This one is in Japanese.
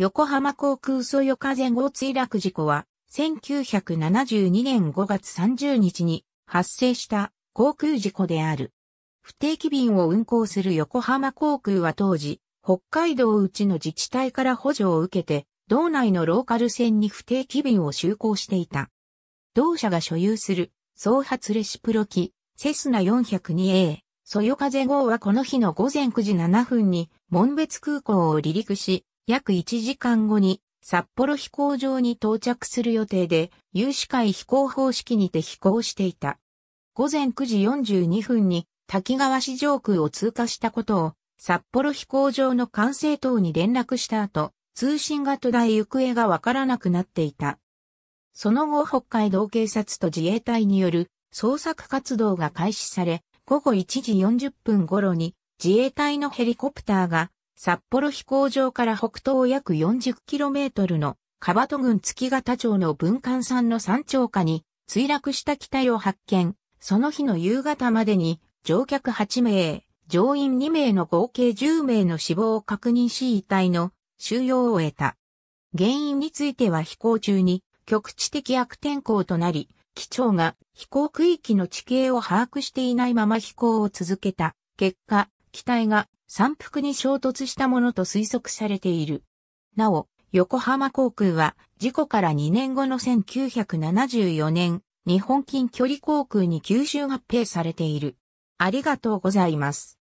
横浜航空ヨカ風号墜落事故は、1972年5月30日に発生した航空事故である。不定期便を運航する横浜航空は当時、北海道内の自治体から補助を受けて、道内のローカル線に不定期便を就航していた。同社が所有する、総発レシプロ機、セスナ 402A、ヨカ風号はこの日の午前9時7分に、門別空港を離陸し、約1時間後に札幌飛行場に到着する予定で、有志会飛行方式にて飛行していた。午前9時42分に滝川市上空を通過したことを、札幌飛行場の管制塔に連絡した後、通信が途絶え行方がわからなくなっていた。その後北海道警察と自衛隊による捜索活動が開始され、午後1時40分頃に自衛隊のヘリコプターが札幌飛行場から北東約 40km のバト郡月形町の文館山の山頂下に墜落した機体を発見、その日の夕方までに乗客8名、乗員2名の合計10名の死亡を確認し遺体の収容を得た。原因については飛行中に局地的悪天候となり、機長が飛行区域の地形を把握していないまま飛行を続けた。結果、機体が山腹に衝突したものと推測されている。なお、横浜航空は事故から2年後の1974年、日本近距離航空に吸収合併されている。ありがとうございます。